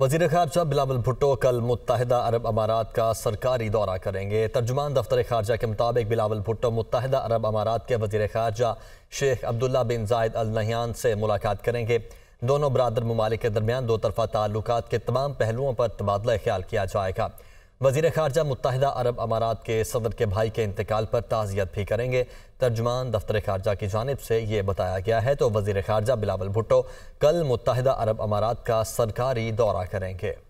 वजीर खारजा बिलावल भुट्टो कल मुतहदा अरब अमारात का सरकारी दौरा करेंगे तर्जुमान दफ्तर खारजा के मुताबिक बिलावल भुट्टो मुतहदा अरब अमारात के वजीर खारजा शेख अब्दुल्ला बिन जायद अल नहान से मुलाकात करेंगे दोनों बरदर ममालिक के दरमियान दो तरफा ताल्लुक के तमाम पहलुओं पर तबादला ख्याल किया जाएगा वजीर खारजा मुतहदा अरब अमारात के सदर के भाई के इंतकाल पर ताज़ियत भी करेंगे तर्जमान दफ्तर खारजा की जानब से ये बताया गया है तो वजीर खारजा बिलावल भुट्टो कल मुतहदा अरब अमारात का सरकारी दौरा करेंगे